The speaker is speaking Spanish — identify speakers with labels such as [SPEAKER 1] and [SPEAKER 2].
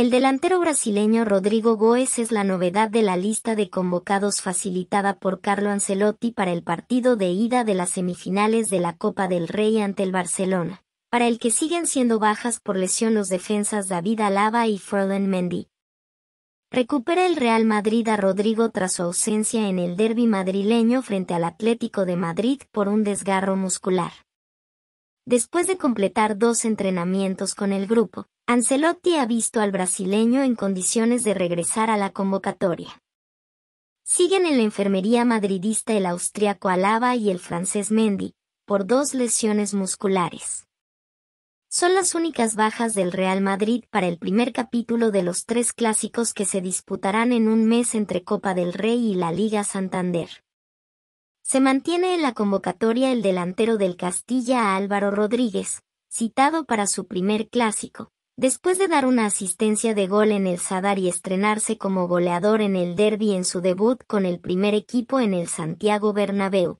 [SPEAKER 1] El delantero brasileño Rodrigo Goes es la novedad de la lista de convocados facilitada por Carlo Ancelotti para el partido de ida de las semifinales de la Copa del Rey ante el Barcelona, para el que siguen siendo bajas por lesión los defensas David Alaba y Ferland Mendy. Recupera el Real Madrid a Rodrigo tras su ausencia en el derby madrileño frente al Atlético de Madrid por un desgarro muscular. Después de completar dos entrenamientos con el grupo, Ancelotti ha visto al brasileño en condiciones de regresar a la convocatoria. Siguen en la enfermería madridista el austriaco Alaba y el francés Mendy, por dos lesiones musculares. Son las únicas bajas del Real Madrid para el primer capítulo de los tres clásicos que se disputarán en un mes entre Copa del Rey y la Liga Santander. Se mantiene en la convocatoria el delantero del Castilla Álvaro Rodríguez, citado para su primer clásico, Después de dar una asistencia de gol en el Sadar y estrenarse como goleador en el derby en su debut con el primer equipo en el Santiago Bernabéu,